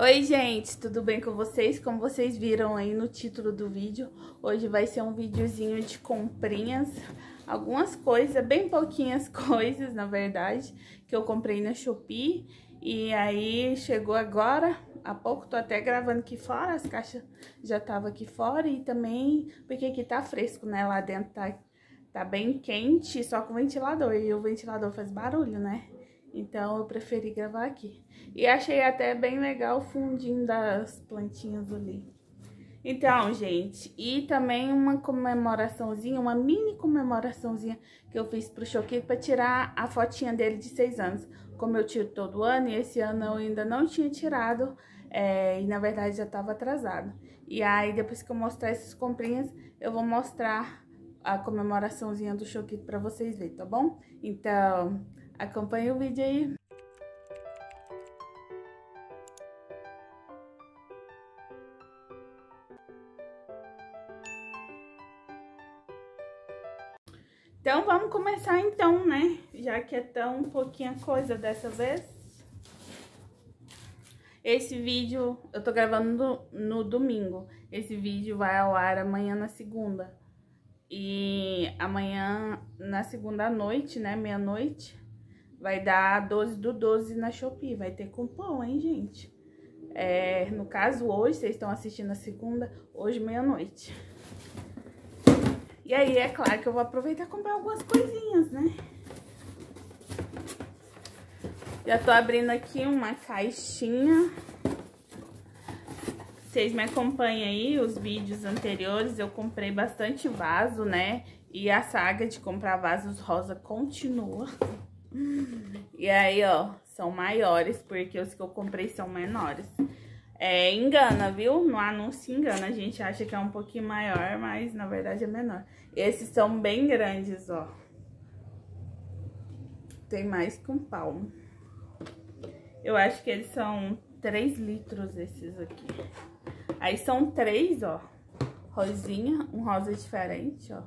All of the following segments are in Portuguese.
Oi gente, tudo bem com vocês? Como vocês viram aí no título do vídeo, hoje vai ser um videozinho de comprinhas, algumas coisas, bem pouquinhas coisas na verdade, que eu comprei na Shopee e aí chegou agora, há pouco tô até gravando aqui fora, as caixas já tava aqui fora e também porque aqui tá fresco né, lá dentro tá, tá bem quente, só com ventilador e o ventilador faz barulho né? Então eu preferi gravar aqui. E achei até bem legal o fundinho das plantinhas ali. Então, gente, e também uma comemoraçãozinha, uma mini comemoraçãozinha que eu fiz pro Choquito para tirar a fotinha dele de seis anos. Como eu tiro todo ano, e esse ano eu ainda não tinha tirado, é, e na verdade já estava atrasado. E aí, depois que eu mostrar essas comprinhas, eu vou mostrar a comemoraçãozinha do Choquito para vocês verem, tá bom? Então, Acompanhe o vídeo aí. Então, vamos começar então, né? Já que é tão pouquinha coisa dessa vez. Esse vídeo, eu tô gravando no, no domingo. Esse vídeo vai ao ar amanhã na segunda. E amanhã, na segunda noite, né? Meia-noite, Vai dar 12 do 12 na Shopee, vai ter cupom, hein, gente? É, no caso, hoje, vocês estão assistindo a segunda, hoje meia-noite. E aí, é claro que eu vou aproveitar e comprar algumas coisinhas, né? Já tô abrindo aqui uma caixinha. Vocês me acompanham aí, os vídeos anteriores, eu comprei bastante vaso, né? E a saga de comprar vasos rosa continua. E aí, ó, são maiores, porque os que eu comprei são menores. É, engana, viu? No anúncio engana, a gente acha que é um pouquinho maior, mas na verdade é menor. Esses são bem grandes, ó. Tem mais que um palmo. Eu acho que eles são 3 litros esses aqui. Aí são três, ó. Rosinha, um rosa diferente, ó.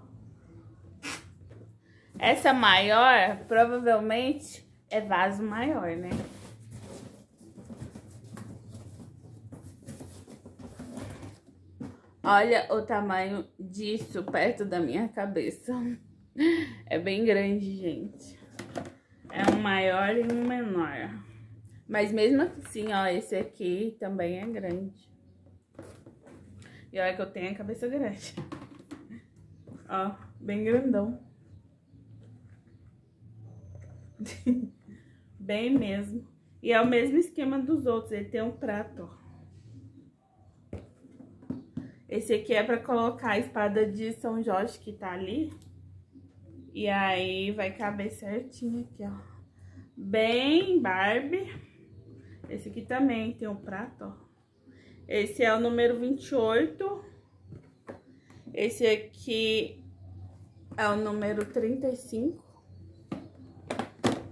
Essa maior, provavelmente, é vaso maior, né? Olha o tamanho disso perto da minha cabeça. É bem grande, gente. É um maior e um menor. Mas mesmo assim, ó, esse aqui também é grande. E olha que eu tenho a cabeça grande. Ó, bem grandão. Bem mesmo. E é o mesmo esquema dos outros. Ele tem um prato, ó. Esse aqui é pra colocar a espada de São Jorge que tá ali. E aí vai caber certinho aqui, ó. Bem Barbie. Esse aqui também tem um prato, ó. Esse é o número 28. Esse aqui é o número 35.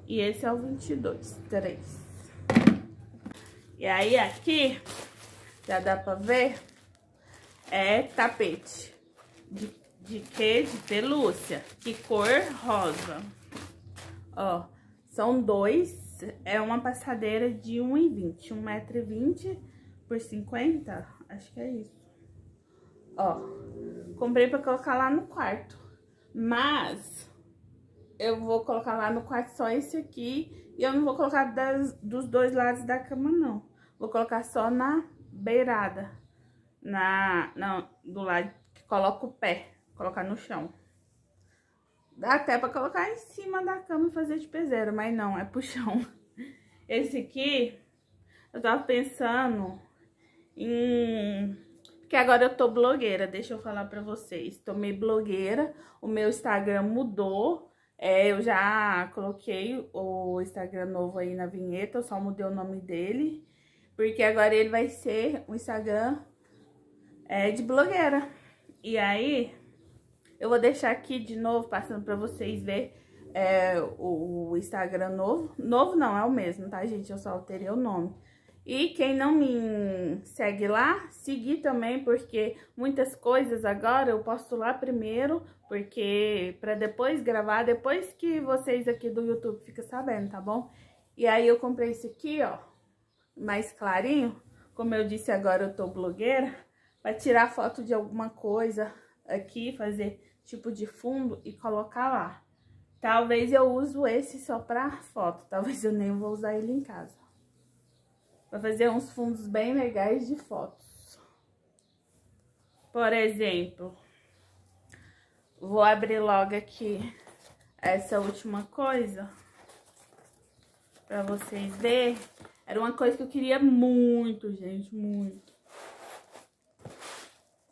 E esse é o 22, 3. E aí aqui, já dá pra ver, é tapete. De, de que? De pelúcia. Que cor? Rosa. Ó, são dois. É uma passadeira de 1,20. 1,20m por 50. Acho que é isso. Ó, comprei pra colocar lá no quarto. Mas, eu vou colocar lá no quarto só esse aqui. E eu não vou colocar das, dos dois lados da cama, não. Vou colocar só na beirada. Na, do lado que coloca o pé. Colocar no chão. Dá até pra colocar em cima da cama e fazer de peseiro, mas não, é pro chão. Esse aqui, eu tava pensando em... Porque agora eu tô blogueira, deixa eu falar pra vocês. Tomei blogueira, o meu Instagram mudou. É, eu já coloquei o Instagram novo aí na vinheta, eu só mudei o nome dele, porque agora ele vai ser um Instagram é, de blogueira. E aí, eu vou deixar aqui de novo, passando pra vocês ver é, o, o Instagram novo. Novo não, é o mesmo, tá, gente? Eu só alterei o nome. E quem não me segue lá, seguir também, porque muitas coisas agora eu posto lá primeiro porque para depois gravar, depois que vocês aqui do YouTube ficam sabendo, tá bom? E aí eu comprei esse aqui, ó, mais clarinho. Como eu disse agora, eu tô blogueira. Pra tirar foto de alguma coisa aqui, fazer tipo de fundo e colocar lá. Talvez eu uso esse só pra foto, talvez eu nem vou usar ele em casa. Pra fazer uns fundos bem legais de fotos. Por exemplo, Vou abrir logo aqui essa última coisa pra vocês verem. Era uma coisa que eu queria muito, gente, muito.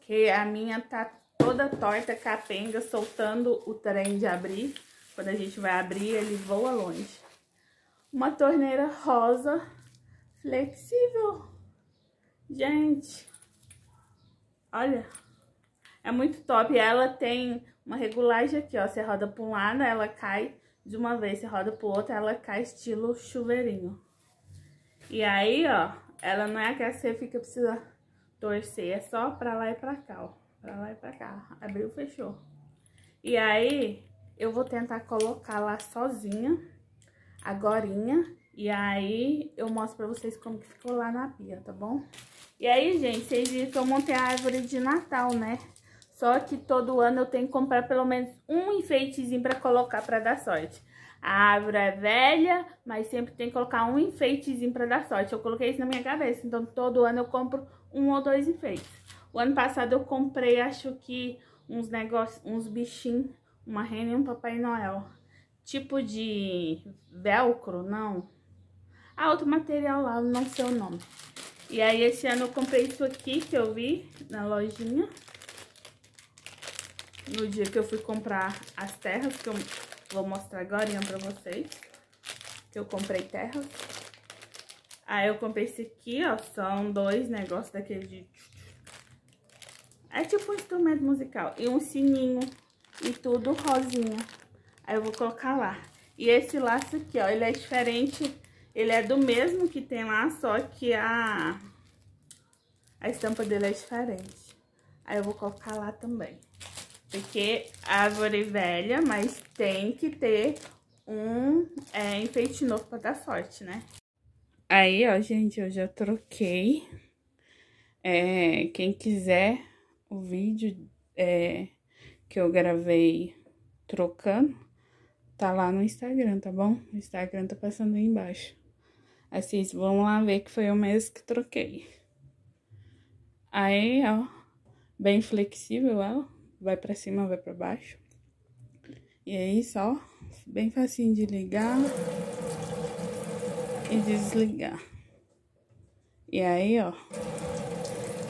Que a minha tá toda torta, capenga, soltando o trem de abrir. Quando a gente vai abrir, ele voa longe. Uma torneira rosa flexível. Gente, olha, é muito top. Ela tem uma regulagem aqui, ó. Você roda para um lado, ela cai de uma vez. Você roda para o outro, ela cai estilo chuveirinho. E aí, ó, ela não é aquela que você fica precisa torcer. É só para lá e para cá, ó. Para lá e para cá. Abriu, fechou. E aí, eu vou tentar colocar lá sozinha, agorinha. E aí, eu mostro pra vocês como que ficou lá na pia, tá bom? E aí, gente, vocês viram que eu montei a árvore de Natal, né? Só que todo ano eu tenho que comprar pelo menos um enfeitezinho para colocar para dar sorte. A árvore é velha, mas sempre tem que colocar um enfeitezinho para dar sorte. Eu coloquei isso na minha cabeça, então todo ano eu compro um ou dois enfeites. O ano passado eu comprei, acho que uns negócios, uns bichinhos, uma rena e um Papai Noel. Tipo de velcro, não. Ah, outro material lá, não sei o nome. E aí esse ano eu comprei isso aqui que eu vi na lojinha no dia que eu fui comprar as terras, que eu vou mostrar agora pra vocês, que eu comprei terras. Aí eu comprei esse aqui, ó, são dois negócios daquele de... É tipo um instrumento musical, e um sininho, e tudo rosinha. Aí eu vou colocar lá. E esse laço aqui, ó, ele é diferente, ele é do mesmo que tem lá, só que a, a estampa dele é diferente. Aí eu vou colocar lá também. Porque árvore velha, mas tem que ter um é, enfeite novo pra dar sorte, né? Aí, ó, gente, eu já troquei. É, quem quiser o vídeo é, que eu gravei trocando, tá lá no Instagram, tá bom? O Instagram tá passando aí embaixo. Assim vamos lá ver que foi o mês que troquei. Aí, ó, bem flexível ela vai pra cima, vai pra baixo. E é isso, ó. Bem facinho de ligar e desligar. E aí, ó,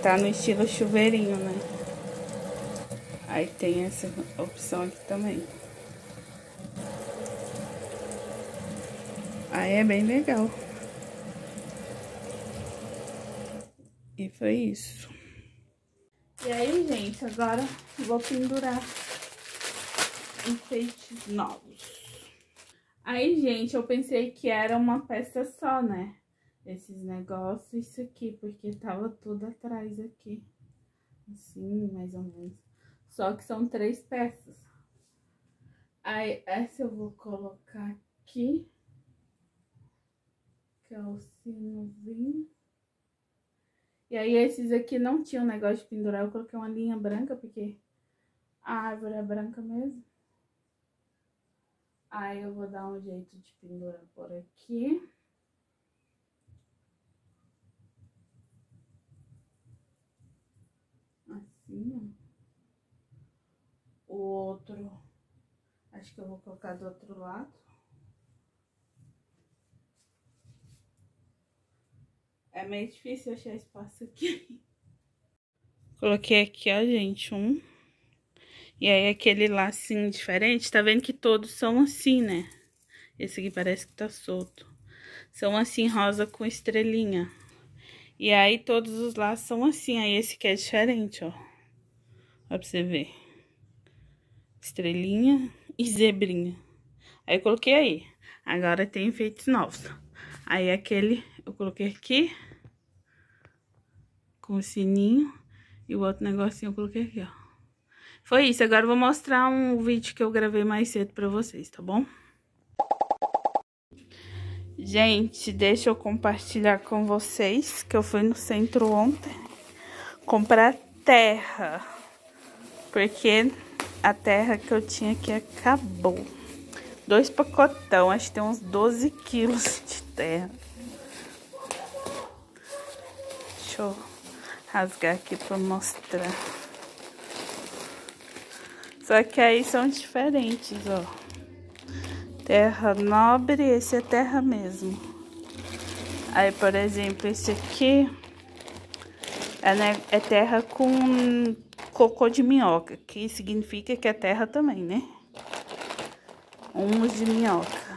tá no estilo chuveirinho, né? Aí tem essa opção aqui também. Aí é bem legal. E foi isso. E aí, gente, agora vou pendurar enfeites novos. Aí, gente, eu pensei que era uma peça só, né? Esses negócios, isso aqui, porque tava tudo atrás aqui. Assim, mais ou menos. Só que são três peças. Aí, essa eu vou colocar aqui. Que é o sinozinho. E aí esses aqui não tinham negócio de pendurar, eu coloquei uma linha branca, porque a árvore é branca mesmo. Aí eu vou dar um jeito de pendurar por aqui. Assim, ó. O outro, acho que eu vou colocar do outro lado. É meio difícil achar espaço aqui. Coloquei aqui, ó, gente, um. E aí aquele lacinho assim, diferente, tá vendo que todos são assim, né? Esse aqui parece que tá solto. São assim, rosa com estrelinha. E aí todos os laços são assim, aí esse aqui é diferente, ó. Ó pra você ver. Estrelinha e zebrinha. Aí coloquei aí. Agora tem efeitos novos. Aí aquele eu coloquei aqui com o sininho. E o outro negocinho eu coloquei aqui, ó. Foi isso, agora eu vou mostrar um vídeo que eu gravei mais cedo pra vocês, tá bom? Gente, deixa eu compartilhar com vocês que eu fui no centro ontem comprar terra. Porque a terra que eu tinha aqui acabou. Dois pacotão, acho que tem uns 12 quilos de terra. Deixa eu rasgar aqui pra mostrar. Só que aí são diferentes, ó. Terra nobre, esse é terra mesmo. Aí, por exemplo, esse aqui é, né, é, terra com cocô de minhoca, que significa que é terra também, né? Humus de minhoca.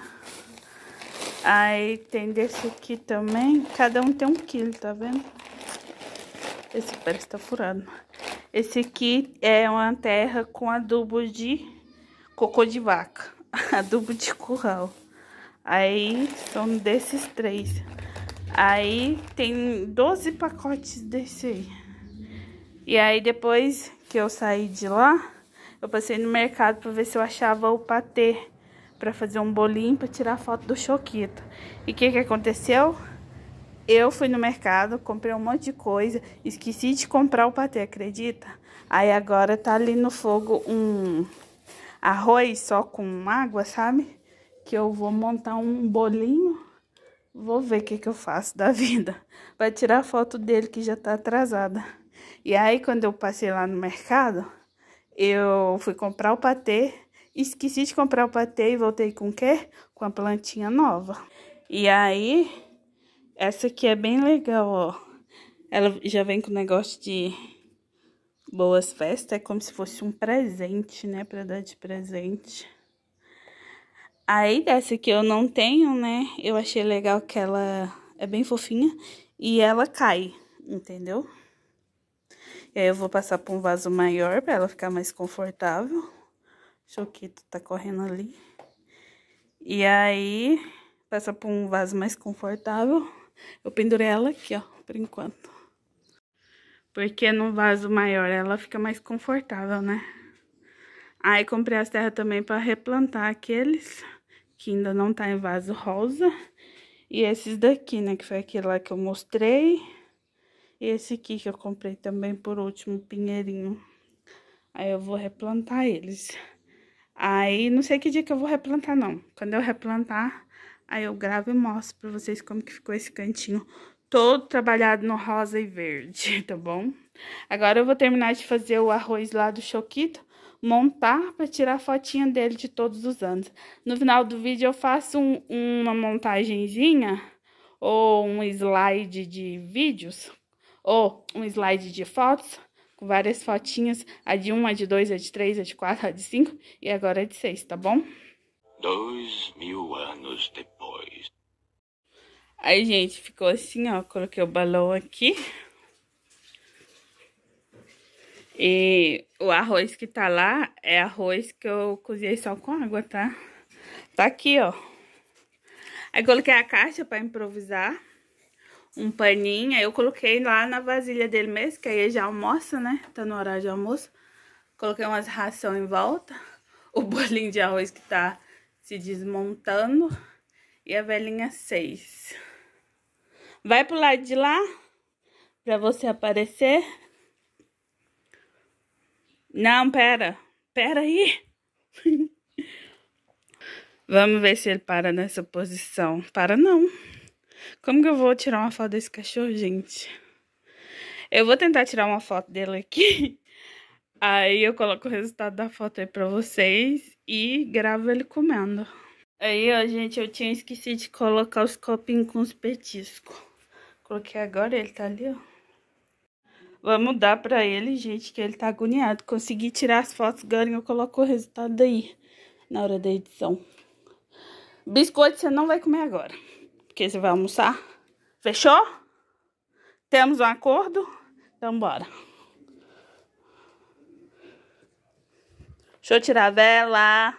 Aí tem desse aqui também, cada um tem um quilo, tá vendo? Esse pé está furado. Esse aqui é uma terra com adubo de cocô de vaca. adubo de curral. Aí são desses três. Aí tem 12 pacotes desse aí. E aí depois que eu saí de lá, eu passei no mercado para ver se eu achava o patê para fazer um bolinho para tirar foto do choquito. E o que que aconteceu? Eu fui no mercado, comprei um monte de coisa, esqueci de comprar o patê, acredita? Aí agora tá ali no fogo um arroz só com água, sabe? Que eu vou montar um bolinho, vou ver o que, que eu faço da vida. Vai tirar foto dele que já tá atrasada. E aí quando eu passei lá no mercado, eu fui comprar o patê, esqueci de comprar o patê e voltei com o quê? Com a plantinha nova. E aí essa aqui é bem legal, ó. Ela já vem com negócio de boas festas, é como se fosse um presente, né, para dar de presente. Aí dessa que eu não tenho, né, eu achei legal que ela é bem fofinha e ela cai, entendeu? E aí eu vou passar por um vaso maior para ela ficar mais confortável. Choquito tá correndo ali. E aí passa por um vaso mais confortável. Eu pendurei ela aqui, ó, por enquanto. Porque num vaso maior ela fica mais confortável, né? Aí comprei as terras também para replantar aqueles que ainda não tá em vaso rosa. E esses daqui, né, que foi aquele lá que eu mostrei. E esse aqui que eu comprei também por último, pinheirinho. Aí eu vou replantar eles. Aí, não sei que dia que eu vou replantar, não. Quando eu replantar, Aí eu gravo e mostro pra vocês como que ficou esse cantinho todo trabalhado no rosa e verde, tá bom? Agora eu vou terminar de fazer o arroz lá do choquito, montar para tirar a fotinha dele de todos os anos. No final do vídeo eu faço um, uma montagenzinha ou um slide de vídeos ou um slide de fotos com várias fotinhas, a de uma, a de dois, a de três, a de quatro, a de cinco e agora a é de seis, tá bom? Dois mil anos depois. Aí, gente, ficou assim, ó. Coloquei o balão aqui. E o arroz que tá lá é arroz que eu cozinhei só com água, tá? Tá aqui, ó. Aí coloquei a caixa pra improvisar. Um paninho. Aí eu coloquei lá na vasilha dele mesmo, que aí já almoça, né? Tá no horário de almoço. Coloquei umas ração em volta. O bolinho de arroz que tá se desmontando. E a velhinha 6. Vai pro lado de lá, pra você aparecer. Não, pera. Pera aí. Vamos ver se ele para nessa posição. Para não. Como que eu vou tirar uma foto desse cachorro, gente? Eu vou tentar tirar uma foto dele aqui. Aí eu coloco o resultado da foto aí pra vocês e gravo ele comendo. Aí, ó, gente, eu tinha esquecido de colocar os copinhos com os petiscos. Coloquei agora, ele tá ali, ó. Vamos dar pra ele, gente, que ele tá agoniado. Consegui tirar as fotos, Garinho, eu coloco o resultado aí na hora da edição. Biscoito você não vai comer agora, porque você vai almoçar. Fechou? Temos um acordo? Então, bora. Deixa eu tirar a vela.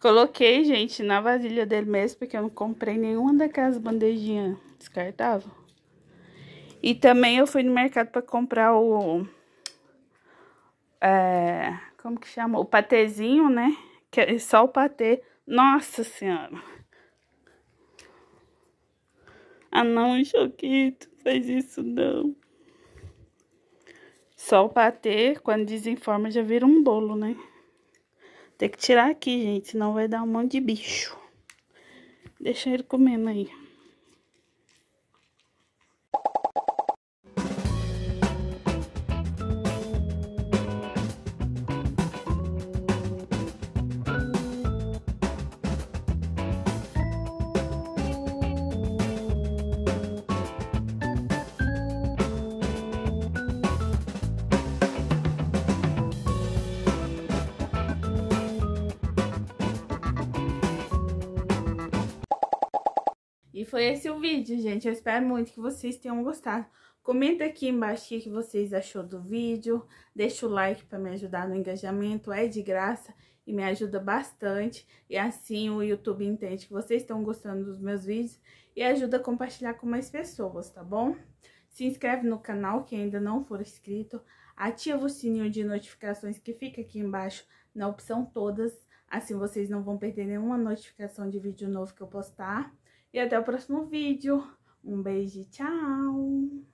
Coloquei, gente, na vasilha dele mesmo, porque eu não comprei nenhuma daquelas bandejinhas descartável. E também eu fui no mercado para comprar o... É, como que chama? O patezinho, né? Que é só o patê. Nossa Senhora! Ah não, Choquito, faz isso não. Só o patê, quando desenforma, já vira um bolo, né? Tem que tirar aqui, gente, senão vai dar um monte de bicho. Deixa ele comendo aí. foi esse o vídeo, gente. Eu espero muito que vocês tenham gostado. Comenta aqui embaixo o que vocês achou do vídeo. Deixa o like para me ajudar no engajamento. É de graça e me ajuda bastante. E assim o YouTube entende que vocês estão gostando dos meus vídeos e ajuda a compartilhar com mais pessoas, tá bom? Se inscreve no canal que ainda não for inscrito. Ativa o sininho de notificações que fica aqui embaixo na opção todas. Assim vocês não vão perder nenhuma notificação de vídeo novo que eu postar. E até o próximo vídeo. Um beijo, tchau!